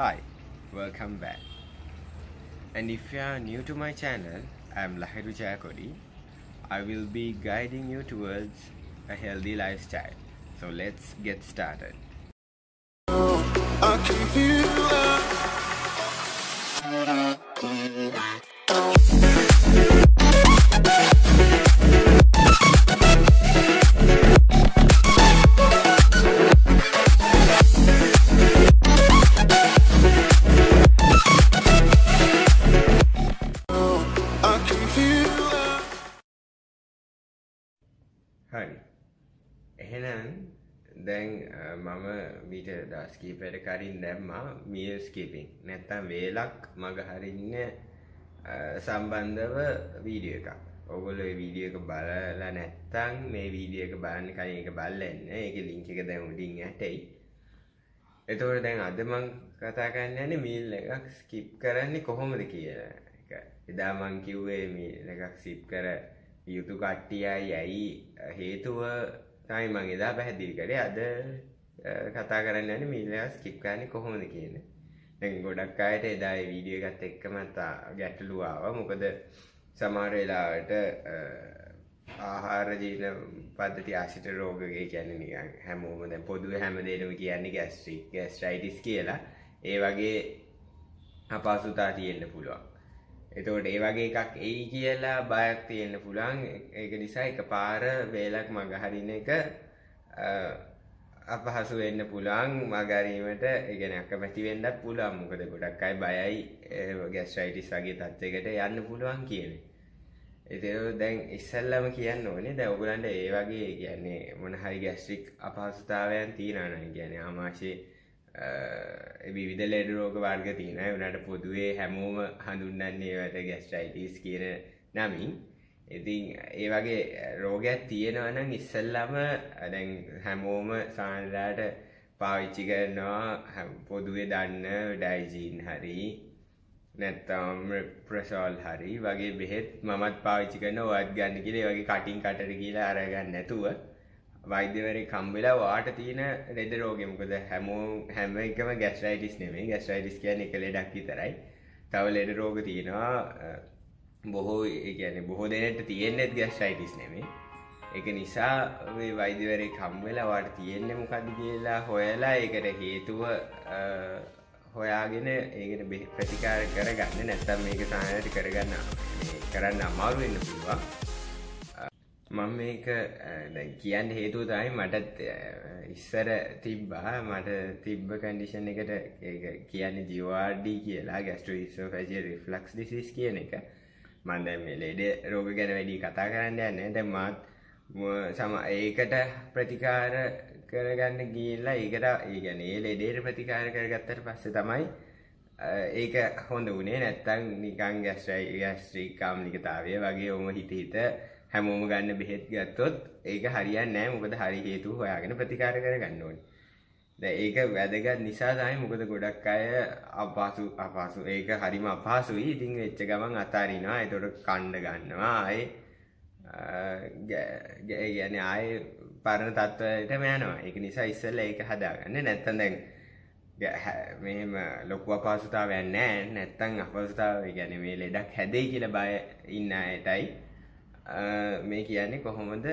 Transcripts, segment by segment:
Hi, welcome back. And if you are new to my channel, I am Lahiru Jayakodi. I will be guiding you towards a healthy lifestyle. So let's get started. දැන් මම මීට දස් කීපයට කරින් දැම්මා මියල් ස්කිපින් නැත්තම් වේලක් මගහරින්න සම්බන්ධව video එකක් ඔගොල්ලෝ වීඩියෝ එක බලලා නැත්තම් මේ වීඩියෝ එක බලන්න කලින් එක බලන්න ඒක ලින්ක් එක දැන් උඩින් ඇටයි එතකොට දැන් අද මං කතා කරන්න යන්නේ මීල් එකක් ස්කිප් කරන්නේ කොහොමද කියලා එක එදා මං කිව්වේ මීල් එකක් ස්කිප් කර යුතු කට්ටියයි ඇයි හේතුව තමයි මම එදා පැහැදිලි කරේ අද කතා කරන්න යන්නේ මීලව ස්කිප් කරන්නේ කොහොමද කියන. දැන් ගොඩක් අයට එදා ඒ වීඩියෝ එකත් එක්කම ගැටලු ආවා. මොකද සමහර වෙලාවට ආහාර ජීර්ණ පද්ධති ආශ්‍රිත රෝග කියන්නේ නිකන් හැමෝම දැන් පොදුවේ හැම දෙයකම කියන්නේ ગેස්ට්‍රික්, ગેස්ට්‍රයිටිස් කියලා. ඒ වගේ අපහසුතා තියෙන්න පුළුවන්. එතකොට ඒ වගේ එකක් එයි කියලා බයක් තියෙන්න පුළුවන් ඒක නිසා එක පාර වේලක් මඟහරින එක අපහසු වෙන්න පුළුවන් මගරීමට ඉගෙන අකමැති වෙන්නත් පුළුවන් මොකද ගොඩක් අය බයයි ගැස්ට්‍රයිටිස් වගේ තත්යකට යන්න පුළුවන් කියන්නේ. ඉතින් දැන් ඉස්සල්ලාම කියන්න ඕනේ දැන් ඔයගලන්ට ඒ වගේ කියන්නේ මොන හරි ගැස්ට්‍රික් අපහසුතාවයන් තියනවා නම් කියන්නේ ආමාශයේ විවිධ ලෙඩ රෝග වර්ග තියෙන වනට පොදුවේ හැමෝම හඳුන්නන්නේ වට ගැස්ටයිටස් කියන නමින් ඉතින් ඒ වගේ රෝගයක් තියෙනවනම් ඉස්සල්ලම දැන් හැමෝම සාන්රාට පාවිච්චි කරනවා පොදුවේ දන්න ඩයිජීන් හරි නැත්තම් ප්‍රසෝල් හරි වගේ බෙහෙත් මමත් පාවිච්චි කරන ඔත් ගන්න කියලේ වගේ කටින් කටර කියලා අරගන්න නැතුව වෛද්‍යවරේ කම්වෙලා වාට තියෙන රෙද රෝගෙමකද හැමෝ හැම එකම ගැස්ට්‍රයිටිස් නෙමේ ගැස්ට්‍රයිටිස් කියන එක ලෙඩක් විතරයි තව ලෙඩ රෝග තියෙනවා බොහෝ කියන බොහෝ දෙනට තියෙන්නෙත් ගැස්ට්‍රයිටිස් නෙමේ එක නිසා වෛද්‍යවරේ කම්වෙලා වාට තියෙන්නෙ මොකද කියලා හොයලා ඒකට හේතුව හොයාගෙන ඒකට ප්‍රතිකාර කරගන්න නැත්තම් මේක සහනයට කරගන්න කරන්න අමාරුවෙන්න පුළුවන් මම මේක කියන්න හේතුව තමයි මටත් ඉස්සර තිබ්බා මට තිබ්බ කන්ඩිෂන් එකට කියන්නේ ජිවාඩි කියලා ගැස්ට්‍රීසෝ පැජ රිෆලක්ස් ඩිසිස් කියන එක මන්ද මේ ලෙඩ රෝග ගැන වැඩි කතා කරන්න යන්න දැ මාත් සම ඒකට ප්‍රතිකාර කරගන්න ගිල්ලා ඒකට ඒගැන ඒ ලෙඩේට ප්‍රතිකාර කරගත්තට පස්ස තමයි ඒක හොඳ වනේ නැත්තං නිකං ගැස්ට්‍රයි ගැස්ට්‍රීකාම් නිකතාවය වගේ ඔම හිතහිත හැමෝම ගන්න බෙහෙත් ගත්තොත් ඒක හරියන්නේ නැහැ මොකද හරි හේතු හොයාගෙන ප්‍රතිකාර කරගන්න ඕනේ. දැන් ඒක වැදගත් නිසා තමයි මොකද ගොඩක් අය අපහසු අපහසු ඒක හරිම අපහසුයි. ඉතින් එච්ච ගමන් අතාරිනවා. ඒතකොට කණ්ඩ ගන්නවා. ආයේ يعني ආයේ පරණ තත්ත්වයටම යනවා. ඒක නිසා ඉස්සෙල්ලා ඒක හදාගන්න. නැත්තම් දැන් මෙම ලොකු අපහසුතාවයක් නැහැ. නැත්තම් අපහසුතාවය يعني මේ ලෙඩක් හැදෙයි කියලා බය ඉන්න අයටයි මේ කියන්නේ කොහොමද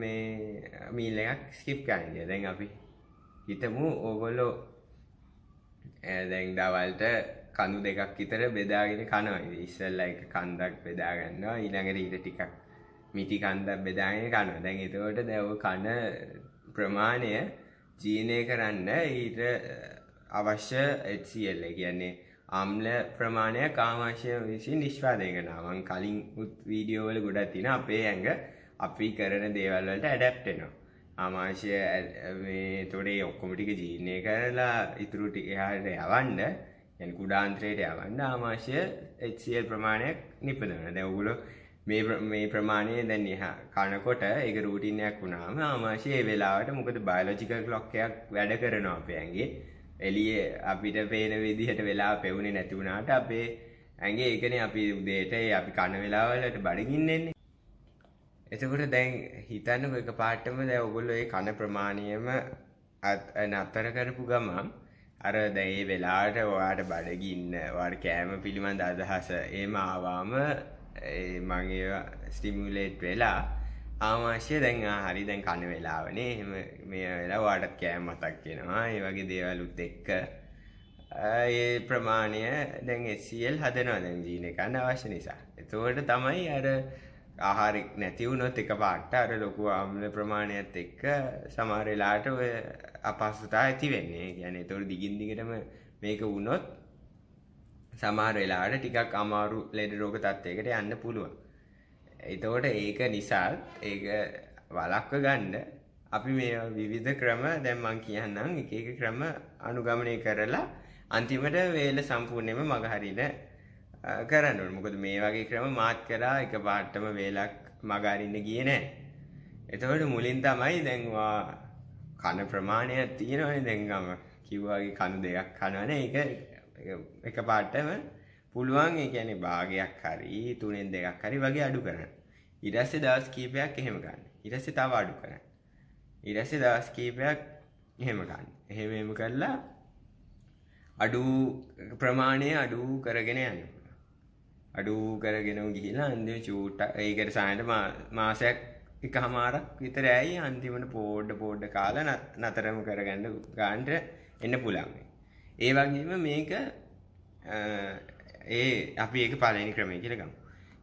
මේ මීලයක් ස්කිප් කරන්න දැන් අපි හිතමු ඕගොල්ලෝ දැන් දවල්ට කඳු දෙකක් විතර බෙදාගෙන කනවා ඉස්සල්ලා එක කන්දක් බෙදාගන්නවා ඊළඟට ඊට ටිකක් මිටි කන්දක් බෙදාගෙන කනවා දැන් එතකොට දැන් කන ප්‍රමාණය ජීනය කරන්න ඊට අවශ්‍ය HCl කියන්නේ ආම්ල ප්‍රමාණයක් කාමාශය විසින් නිෂ්පාදය කරනවා මං කලින් උත් වීඩියෝ වල ගොඩක් තියෙන අපේ ඇඟ අපි කරන දේවල් වලට ඇඩැප්ට් වෙනවා ආමාශය මේ තොඩේ ඔක්කොම ටික ජීර්ණය කරලා ඉතුරු ටික එහාට යවන්න يعني කුඩාන්තරයට යවන්න ආමාශය HCl ප්‍රමාණයක් නිපදවන. දැන් ඔයගොල්ලෝ මේ මේ ප්‍රමාණය දැන් එහා කනකොට ඒක රූටින් එකක් වුණාම ආමාශය ඒ වෙලාවට මොකද බයොලොජිකල් ක්ලොක් එකක් වැඩ කරනවා අපේ ඇඟේ. එලිය අපිට පේන විදිහට වෙලා පෙවුණේ නැතිවුණාට අපේ ඇගේ ඒකන අපි උදේට අපි කණ වෙලාවලට බඩගින්නෙන්නේ එතකොට දැන් හිතන්න එක පාටම දැ ඔගොල්ල ඒ කණ ප්‍රමාණයම නත්තර කරපු ගමන් අර දැයි වෙලාට ඔයාට බඩගින්න වාර් කෑම පිළිබඳ අදහස ඒම ආවාම මගේ ස්ටිමියලේට් වෙලා ආමාශය දැන් හරි දැන් කන්න වෙලාවනේ එහෙම මේ වෙලා වාටත් කෑම් මතක් කියෙනවා ඒ වගේ දේවලුත් එක්ක ඒ ප්‍රමාණය දැන් එසිල් හදනවා දැන් ජීන කන්න අවශ්‍ය නිසා එතුවට තමයි අර ආහාරක් නැතිවුණොත් එක පාට්ට අර ලොකු ආම්ල ප්‍රමාණයත් එක්ක සමහරලාට ඔය අපස්සතා ඇති වෙන්නේ ගැන තොර දිගින් දිගටම මේක වුණොත් සමහරවෙලාට ටිකක් අමාරු ලෙඩ රෝග තත්වයකට යන්න පුළුවන් එතකොට ඒක නිසා ඒක වලක්ව ගන්න අපි මේ විවිධ ක්‍රම දැම්මං කියන්නම් එක එක ක්‍රම අනුගමනය කරලා අන්තිමට වේල සම්පූර්ණයම මගහරින කරන්නු මොකද මේ වගේ ක්‍රම මාත් කරා එක පාට්ටම වේලක් මගහරින්න ගිය නෑ එතකොට මුලින් තමයි දැන්වා කන ප්‍රමාණයක් තියෙනවනේ දැන්ගම කිව්වාගේ කණු දෙයක් කනවන එක එක පාට්ටම පුළුවන් ඒ කියන්නේ භාගයක් හරි තුනෙන් දෙකක් හරි වගේ අඩු කරන්න. ඊට පස්සේ දවස් කීපයක් එහෙම ගන්න. ඊට පස්සේ තව අඩු කරන්න. ඊට පස්සේ දවස් කීපයක් එහෙම ගන්න. එහෙම එහෙම කරලා අඩු ප්‍රමාණය අඩු කරගෙන යන්න. අඩු කරගෙන ගිහිලා අන්තිම චූට්ට ඒකට සායනට මාසයක් එකහමාරක් විතර ඇයි අන්තිමට පෝඩ පෝඩ කාලා නතරම කරගන්න ගන්නට එන්න පුළුවන්. ඒ වගේම මේක ඒ අපි ඒක පාලනි ක්‍රමය කියලකම්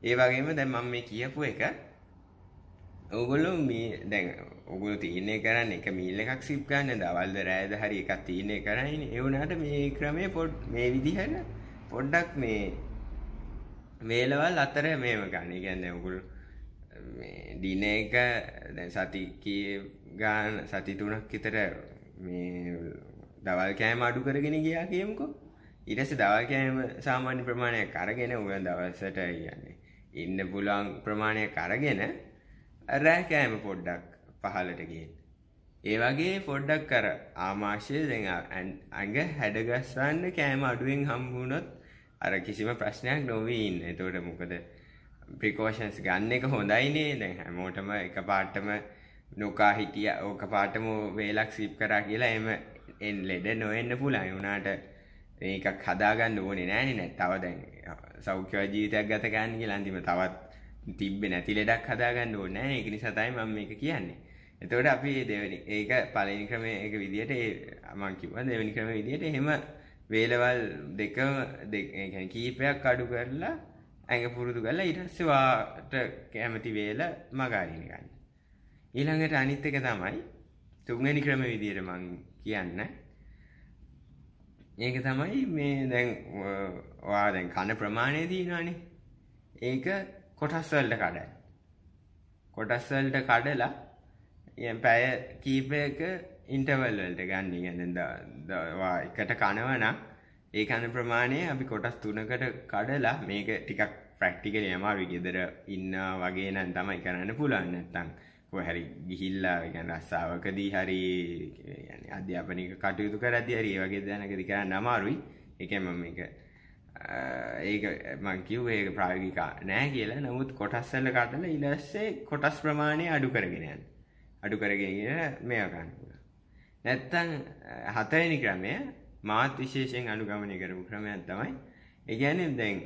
ඒ වගේම දැන් මම මේ කියපු එක ඔගොල්ලෝ මේ දැන් ඔගොල්ලෝ තීරණය කරන්නේ එක මීල් එකක් සිප් ගන්න දවල්ද රෑද හරි එකක් තීරණය කරන්නේ ඒ වුණාට මේ ක්‍රමය පොඩ් මේ විදිහට පොඩ්ඩක් මේ වේලවල් අතර මේව ගන්න. ඒ කියන්නේ ඔගොල්ලෝ මේ දින එක දැන් සති කී ගාන සති තුනක් විතර මේ දවල් කෑම අඩු කරගෙන ගියා කියමුකෝ ඉරස දවල්කෑම සාමාන්‍ය ප්‍රමාණයක් කරගෙන උය දවසට කියන්නේ ඉන්න පුළුවන් ප්‍රමාණය කරගෙන රෑකෑම පොඩ්ඩක් පහලට ගිහින් ඒ වගේ පොඩ්ඩක් කර ආමාශය දෙඟ ඇඟ හැඩගස්වන්න කෑම අඩුවෙන් හම්බුණොත් අර කිසිම ප්‍රශ්නයක් නොවීන් එතෝට මොකද ප්‍රිකෝෂන්ස් ගන්න එක හොඳයිනේ දැ හැමෝටම එක පාටම නොකා හිටිය ඕක පාටම වේලක් සිප් කරා කියලා එම එන් ලෙඩ නොවෙන්න පුළයි වුණාට ඒකක් හදාගන්න ඕනේ නෑනේ නැත් තව දැන් සෞඛ්‍යව ජීවිතයක් ගත ගන්න කියලා අන්තිම තවත් තිබ්බේ නැති ලෙඩක් හදාගන්න ඕනේ නෑනේ ඒක නිසා තමයි මම මේක කියන්නේ. එතකොට අපි දෙවෙනි ඒක පළවෙනි ක්‍රමයේ ඒක විදියට ඒ මම කිව්වා දෙවෙනි ක්‍රමයේ විදියට එහෙම වේලවල් දෙකම يعني කීපයක් අඩු කරලා ඇඟ පුරුදු කරලා ඊට පස්සේ වාට කැමති වේල මගහරින්න ගන්න. ඊළඟට අනිත් එක තමයි තුන්වෙනි ක්‍රම විදියට මම කියන්නේ ඒක තමයි මේ දැන් වා දැන් කන ප්‍රමාණය දීනනේ ඒක කොටස්වල්ට කඩයි කොටස්වල්ට කඩලා ය පැය කීපයක ඉන්ටවල්වල්ට ගන්න ගැනවා එකට කනවන ඒ කන ප්‍රමාණය අපි කොටස් තුනකට කඩලා මේක ටිකක් ප්‍රක්ටිකල යමා විගෙදර ඉන්න වගේ නම් තමයි කරන්න පුළන්නත්තං හරි ගිහිල්ලා ගැන රස්සාාවකදී හරි අධ්‍යාපනික කටයුතු කරදදි හරි වගේ දැනකති කරන්න අමාරුයි එකම එක ඒක මං කිව් ඒක ප්‍රායෝගිකා නෑ කියලා නමුත් කොටස්සල්ල කතල ඉලස්සේ කොටස් ප්‍රමාණය අඩු කරගෙනයන් අඩු කරගෙන මේකන්නපුල නැත්තං හතයනි ක්‍රමය මාත් විශේෂයෙන් අනුගමනය කරපු ක්‍රමයක් තමයි ඒගැනම් දැන්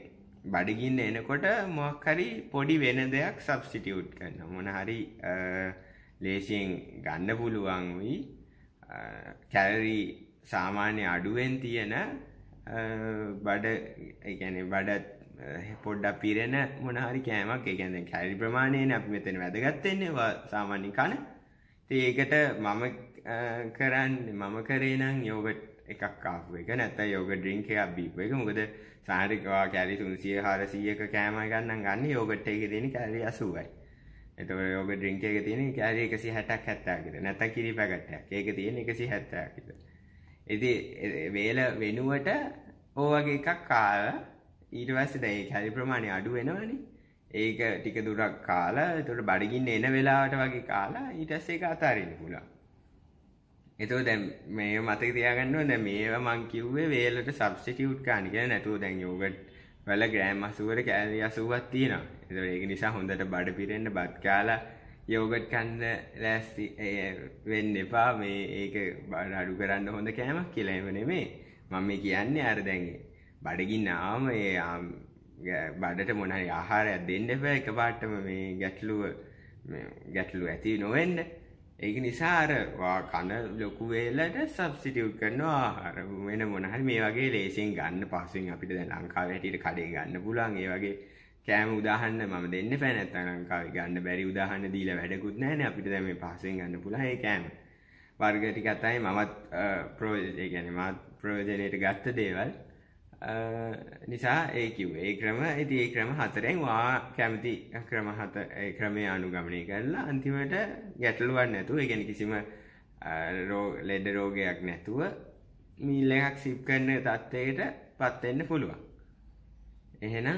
බඩගින්න එනකොට මොක්හරි පොඩි වෙන දෙයක් සබස්ටිටියුට් කරන්න මොන හරි ලේසියෙන් ගන්න පුළුවන් වී කැලරී සාමාන්‍ය අඩුවෙන් තියෙන බඩ එකැන බඩත් පොඩ්ඩක් පිරෙන මොනහරි කෑමක් එකැන කැරි ප්‍රමාණයෙන් අප මෙතන වැදගත්තෙන්නේ සාමාන්‍ය කන ඒකට මම කරන්න මම කරේ නම් යෝගට් එකක් කාපු එක නැත යෝග ඩ්‍රිංක එකක් බීපු එක මොකද සාහරිකවා කැලි තුන්සිය හාරසීයක කෑම ගන්න ගන්න යෝගට් එක දෙන කැලි අසුවයි එතක යෝග ඩ්‍රිංක එක තියෙන කැලි එකසි හැටක් හැත්තාකිට නැත කිරි පැකට්ටක් ඒක තියෙන එකසි හැත්තාකිට එති වේල වෙනුවට ඕවගේ එකක් කාල ඊට පස්සේ දැන් ඒ කැලි ප්‍රමාණය අඩු වෙනවනේ ඒක ටික දුරක් කාලා එතකොට බඩගින්න එන වෙලාවට වගේ කාලා ඊට පස්සේ ඒක අතාරින්න පුළුවන් එතෝ දැම් මේ මතක තියාගන්නවා දැ මේවා මං කිව්වේ වේලට සබස්ටිටියුට් කානික නැතුව දැන් යෝගට් වල ග්‍රෑම් අසුවට කෑලි අසුවත් තියෙනවා එත ඒක නිසා හොඳට බඩ පිරෙන්න්න බත් කාලා යෝගට් කන්න ලෑස්ති වෙන්න එපා මේ ඒක බඩ අඩු කරන්න හොඳ කෑමක් කියලාමන මේ මම කියන්නේ අර දැන්ගේ බඩගින් නාම ඒ බඩට මොනරි ආහාරයක් දෙන්න එප එක පාටම මේ ගැටලුව ගැටලු ඇති නොවෙන්න ඒක නිසා අර කන ලොකු වෙලට සබ්ස්ටිටියුට් කරනවා ආහාර වෙන මොන හරි මේ වගේ ලේසියෙන් ගන්න පහසුවෙන් අපිට දැන් ලංකාවේ හැටියට කඩේ ගන්න පුළුවන් ඒ වගේ කෑම උදාහරණ මම දෙන්න බෑ නැත්නම් ලංකාවේ ගන්න බැරි උදාහරණ දීලා වැඩකුත් නැහැ නේ අපිට දැන් මේ පහසුවෙන් ගන්න පුළුවන් ඒ කෑම වර්ග ටිකක් තමයි මමත් ප්‍රයෝජන ඒ කියන්නේ මාත් ප්‍රයෝජනෙට ගත්ත දේවල් නිසා ඒ කිව් ඒ ක්‍රම ඇති ඒ ක්‍රම හතරෙන් වා කැමති ක්‍රම හත ක්‍රමය අනුගමනය කරලා අන්තිමට ගැටලුවන් නැතු එකැන කිසිම ලෙඩ රෝගයක් නැතුව මිල්ලයක් සිප් කරන තත්ත්වයට පත්වෙන්න පුළුවන් එහෙනම්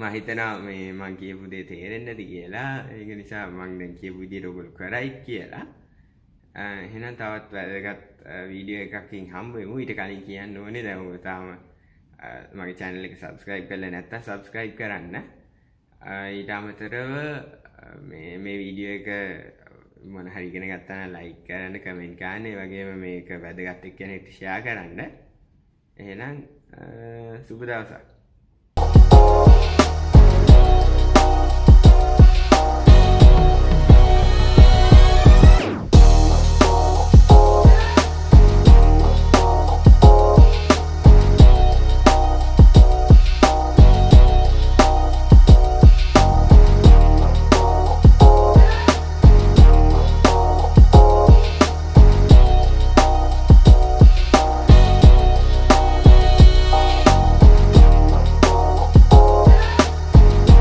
මහිතනා මේ මං කියපු දේ තේරෙන්නද කියලා ඒක නිසා මං දැන් කියපු විදිහට ඔගොල්ලෝ කරයි කියලා එහෙනම් තවත් වැදගත් වීඩියෝ එකකින් හම්බුවමු ඊට කලින් කියන්න ඕනේ දැම තාම මගේ චැනල එක සබස්ක්‍රයිබ් කරල නැත්ත සබස්ක්‍රයිබ් කරන්න ඊට අමතරව මේ වීඩියෝ එක මොන හරිගෙන ගත්තන ලයික් කරන්න කමෙන්ට කාන්නේ වගේම මේක වැදගත්තක් කියනෙක්ට ෂයා කරන්න එහෙනම් සුබදවසක්